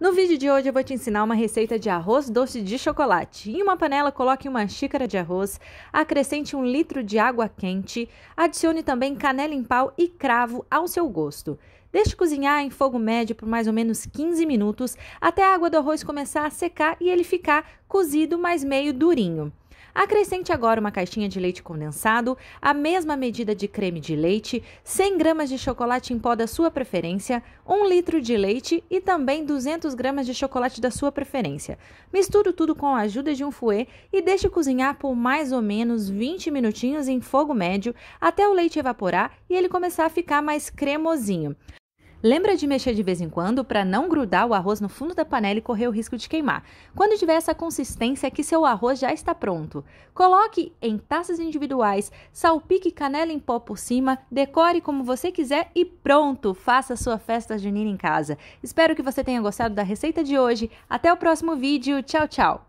No vídeo de hoje eu vou te ensinar uma receita de arroz doce de chocolate. Em uma panela, coloque uma xícara de arroz, acrescente um litro de água quente, adicione também canela em pau e cravo ao seu gosto. Deixe cozinhar em fogo médio por mais ou menos 15 minutos, até a água do arroz começar a secar e ele ficar cozido, mas meio durinho. Acrescente agora uma caixinha de leite condensado, a mesma medida de creme de leite, 100 gramas de chocolate em pó da sua preferência, 1 litro de leite e também 200 gramas de chocolate da sua preferência. Misture tudo com a ajuda de um fouet e deixe cozinhar por mais ou menos 20 minutinhos em fogo médio até o leite evaporar e ele começar a ficar mais cremosinho. Lembra de mexer de vez em quando para não grudar o arroz no fundo da panela e correr o risco de queimar. Quando tiver essa consistência que seu arroz já está pronto, coloque em taças individuais, salpique canela em pó por cima, decore como você quiser e pronto, faça sua festa junina em casa. Espero que você tenha gostado da receita de hoje. Até o próximo vídeo. Tchau, tchau.